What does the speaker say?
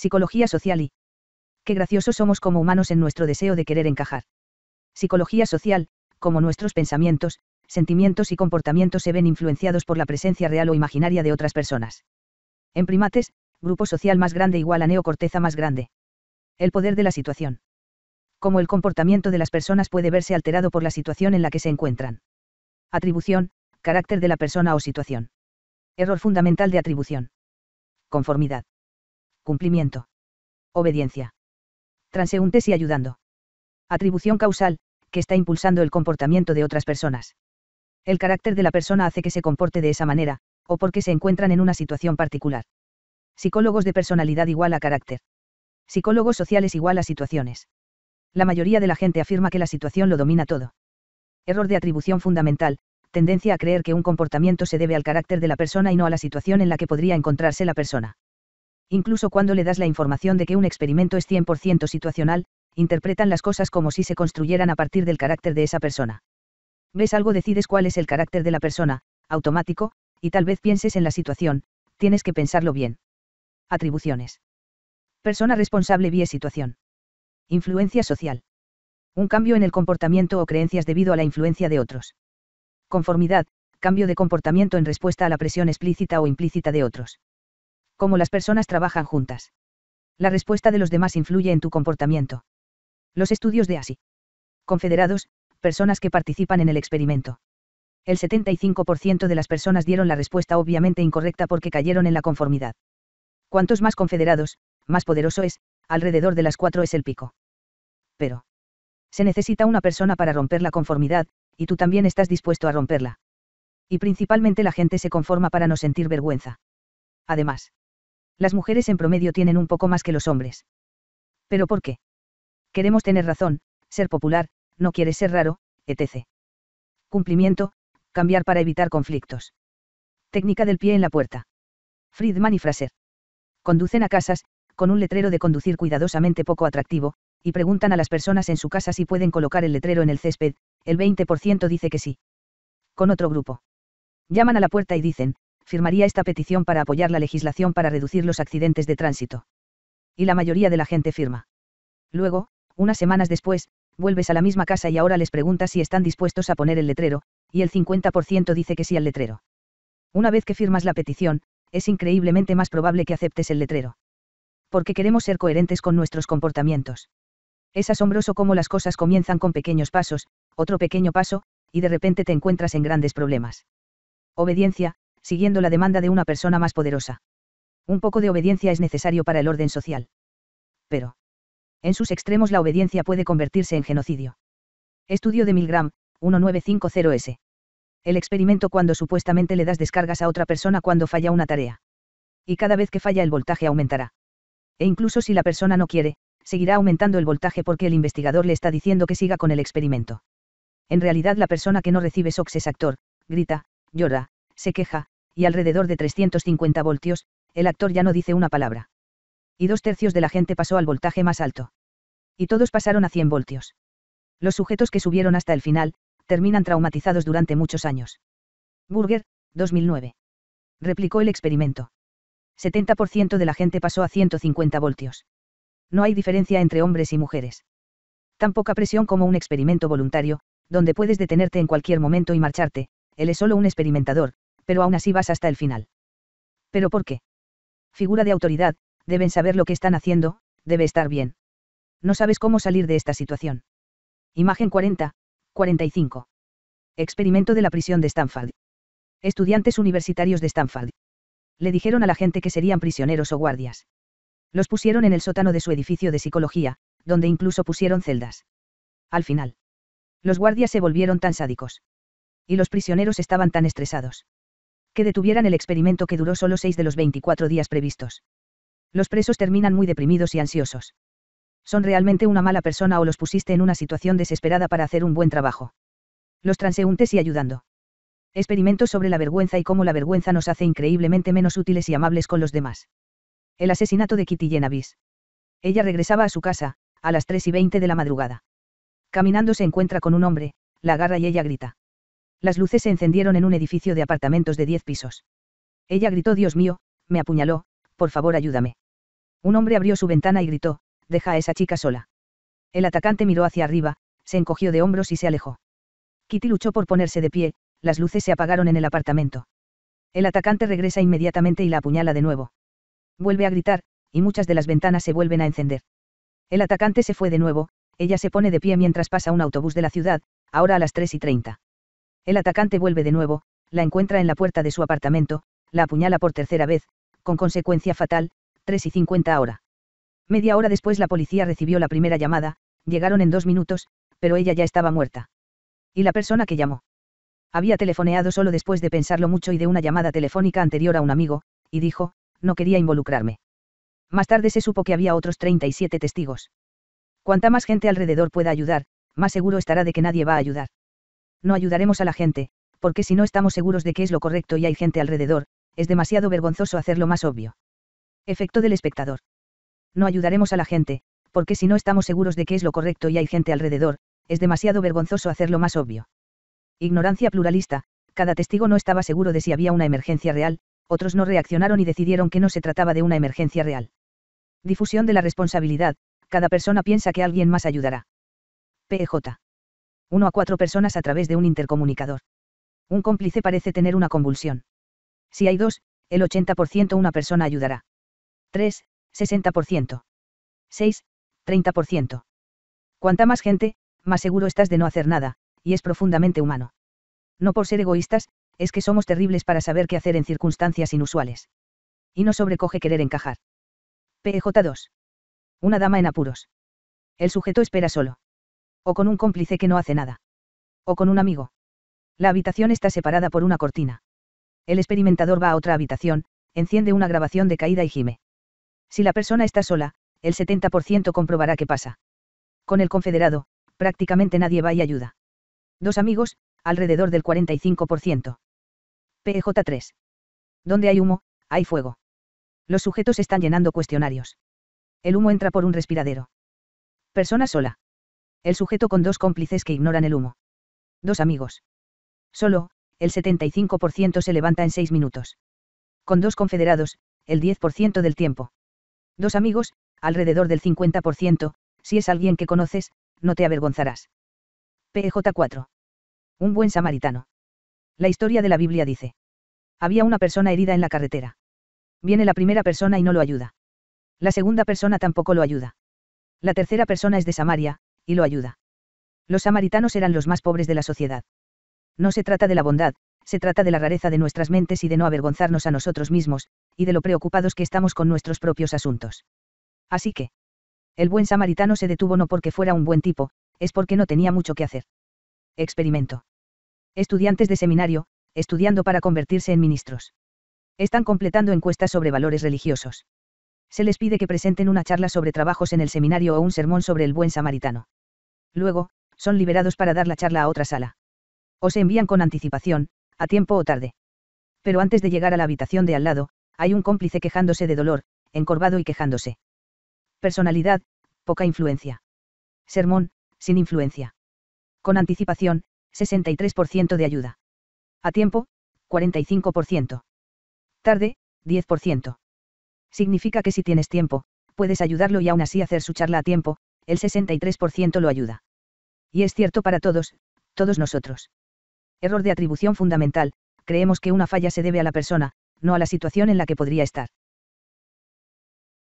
Psicología social y... Qué graciosos somos como humanos en nuestro deseo de querer encajar. Psicología social, como nuestros pensamientos, sentimientos y comportamientos se ven influenciados por la presencia real o imaginaria de otras personas. En primates, grupo social más grande igual a neocorteza más grande. El poder de la situación. Cómo el comportamiento de las personas puede verse alterado por la situación en la que se encuentran. Atribución, carácter de la persona o situación. Error fundamental de atribución. Conformidad cumplimiento. Obediencia. Transeúntes y ayudando. Atribución causal, que está impulsando el comportamiento de otras personas. El carácter de la persona hace que se comporte de esa manera, o porque se encuentran en una situación particular. Psicólogos de personalidad igual a carácter. Psicólogos sociales igual a situaciones. La mayoría de la gente afirma que la situación lo domina todo. Error de atribución fundamental, tendencia a creer que un comportamiento se debe al carácter de la persona y no a la situación en la que podría encontrarse la persona. Incluso cuando le das la información de que un experimento es 100% situacional, interpretan las cosas como si se construyeran a partir del carácter de esa persona. Ves algo, decides cuál es el carácter de la persona, automático, y tal vez pienses en la situación, tienes que pensarlo bien. Atribuciones. Persona responsable vía situación. Influencia social. Un cambio en el comportamiento o creencias debido a la influencia de otros. Conformidad, cambio de comportamiento en respuesta a la presión explícita o implícita de otros. Cómo las personas trabajan juntas. La respuesta de los demás influye en tu comportamiento. Los estudios de ASI. Confederados, personas que participan en el experimento. El 75% de las personas dieron la respuesta obviamente incorrecta porque cayeron en la conformidad. Cuantos más confederados, más poderoso es, alrededor de las cuatro es el pico. Pero. Se necesita una persona para romper la conformidad, y tú también estás dispuesto a romperla. Y principalmente la gente se conforma para no sentir vergüenza. Además. Las mujeres en promedio tienen un poco más que los hombres. ¿Pero por qué? Queremos tener razón, ser popular, no quieres ser raro, etc. Cumplimiento, cambiar para evitar conflictos. Técnica del pie en la puerta. Friedman y Fraser. Conducen a casas, con un letrero de conducir cuidadosamente poco atractivo, y preguntan a las personas en su casa si pueden colocar el letrero en el césped, el 20% dice que sí. Con otro grupo. Llaman a la puerta y dicen, firmaría esta petición para apoyar la legislación para reducir los accidentes de tránsito. Y la mayoría de la gente firma. Luego, unas semanas después, vuelves a la misma casa y ahora les preguntas si están dispuestos a poner el letrero, y el 50% dice que sí al letrero. Una vez que firmas la petición, es increíblemente más probable que aceptes el letrero. Porque queremos ser coherentes con nuestros comportamientos. Es asombroso cómo las cosas comienzan con pequeños pasos, otro pequeño paso, y de repente te encuentras en grandes problemas. Obediencia, siguiendo la demanda de una persona más poderosa. Un poco de obediencia es necesario para el orden social. Pero. En sus extremos la obediencia puede convertirse en genocidio. Estudio de Milgram, 1950S. El experimento cuando supuestamente le das descargas a otra persona cuando falla una tarea. Y cada vez que falla el voltaje aumentará. E incluso si la persona no quiere, seguirá aumentando el voltaje porque el investigador le está diciendo que siga con el experimento. En realidad la persona que no recibe SOX es actor, grita, llora, se queja, y alrededor de 350 voltios, el actor ya no dice una palabra. Y dos tercios de la gente pasó al voltaje más alto. Y todos pasaron a 100 voltios. Los sujetos que subieron hasta el final, terminan traumatizados durante muchos años. Burger, 2009. Replicó el experimento. 70% de la gente pasó a 150 voltios. No hay diferencia entre hombres y mujeres. Tan poca presión como un experimento voluntario, donde puedes detenerte en cualquier momento y marcharte, él es solo un experimentador, pero aún así vas hasta el final. ¿Pero por qué? Figura de autoridad, deben saber lo que están haciendo, debe estar bien. No sabes cómo salir de esta situación. Imagen 40, 45. Experimento de la prisión de Stanford. Estudiantes universitarios de Stanford. Le dijeron a la gente que serían prisioneros o guardias. Los pusieron en el sótano de su edificio de psicología, donde incluso pusieron celdas. Al final. Los guardias se volvieron tan sádicos. Y los prisioneros estaban tan estresados que detuvieran el experimento que duró solo seis de los 24 días previstos. Los presos terminan muy deprimidos y ansiosos. Son realmente una mala persona o los pusiste en una situación desesperada para hacer un buen trabajo. Los transeúntes y ayudando. Experimentos sobre la vergüenza y cómo la vergüenza nos hace increíblemente menos útiles y amables con los demás. El asesinato de Kitty Yenavis. Ella regresaba a su casa, a las 3 y 20 de la madrugada. Caminando se encuentra con un hombre, la agarra y ella grita. Las luces se encendieron en un edificio de apartamentos de 10 pisos. Ella gritó Dios mío, me apuñaló, por favor ayúdame. Un hombre abrió su ventana y gritó, deja a esa chica sola. El atacante miró hacia arriba, se encogió de hombros y se alejó. Kitty luchó por ponerse de pie, las luces se apagaron en el apartamento. El atacante regresa inmediatamente y la apuñala de nuevo. Vuelve a gritar, y muchas de las ventanas se vuelven a encender. El atacante se fue de nuevo, ella se pone de pie mientras pasa un autobús de la ciudad, ahora a las 3 y 30. El atacante vuelve de nuevo, la encuentra en la puerta de su apartamento, la apuñala por tercera vez, con consecuencia fatal, 3 y 50 ahora. Media hora después la policía recibió la primera llamada, llegaron en dos minutos, pero ella ya estaba muerta. ¿Y la persona que llamó? Había telefoneado solo después de pensarlo mucho y de una llamada telefónica anterior a un amigo, y dijo, no quería involucrarme. Más tarde se supo que había otros 37 testigos. Cuanta más gente alrededor pueda ayudar, más seguro estará de que nadie va a ayudar. No ayudaremos a la gente, porque si no estamos seguros de que es lo correcto y hay gente alrededor, es demasiado vergonzoso hacerlo más obvio. Efecto del espectador. No ayudaremos a la gente, porque si no estamos seguros de que es lo correcto y hay gente alrededor, es demasiado vergonzoso hacerlo más obvio. Ignorancia pluralista, cada testigo no estaba seguro de si había una emergencia real, otros no reaccionaron y decidieron que no se trataba de una emergencia real. Difusión de la responsabilidad, cada persona piensa que alguien más ayudará. PJ. Uno a cuatro personas a través de un intercomunicador. Un cómplice parece tener una convulsión. Si hay dos, el 80% una persona ayudará. 3, 60%. 6, 30%. Cuanta más gente, más seguro estás de no hacer nada, y es profundamente humano. No por ser egoístas, es que somos terribles para saber qué hacer en circunstancias inusuales. Y no sobrecoge querer encajar. PJ2. Una dama en apuros. El sujeto espera solo. O con un cómplice que no hace nada. O con un amigo. La habitación está separada por una cortina. El experimentador va a otra habitación, enciende una grabación de caída y gime. Si la persona está sola, el 70% comprobará qué pasa. Con el confederado, prácticamente nadie va y ayuda. Dos amigos, alrededor del 45%. PJ3. Donde hay humo, hay fuego. Los sujetos están llenando cuestionarios. El humo entra por un respiradero. Persona sola. El sujeto con dos cómplices que ignoran el humo. Dos amigos. Solo, el 75% se levanta en seis minutos. Con dos confederados, el 10% del tiempo. Dos amigos, alrededor del 50%, si es alguien que conoces, no te avergonzarás. PJ4. Un buen samaritano. La historia de la Biblia dice. Había una persona herida en la carretera. Viene la primera persona y no lo ayuda. La segunda persona tampoco lo ayuda. La tercera persona es de Samaria, y lo ayuda. Los samaritanos eran los más pobres de la sociedad. No se trata de la bondad, se trata de la rareza de nuestras mentes y de no avergonzarnos a nosotros mismos, y de lo preocupados que estamos con nuestros propios asuntos. Así que, el buen samaritano se detuvo no porque fuera un buen tipo, es porque no tenía mucho que hacer. Experimento. Estudiantes de seminario, estudiando para convertirse en ministros. Están completando encuestas sobre valores religiosos. Se les pide que presenten una charla sobre trabajos en el seminario o un sermón sobre el buen samaritano. Luego, son liberados para dar la charla a otra sala. O se envían con anticipación, a tiempo o tarde. Pero antes de llegar a la habitación de al lado, hay un cómplice quejándose de dolor, encorvado y quejándose. Personalidad, poca influencia. Sermón, sin influencia. Con anticipación, 63% de ayuda. A tiempo, 45%. Tarde, 10%. Significa que si tienes tiempo, puedes ayudarlo y aún así hacer su charla a tiempo, el 63% lo ayuda. Y es cierto para todos, todos nosotros. Error de atribución fundamental, creemos que una falla se debe a la persona, no a la situación en la que podría estar.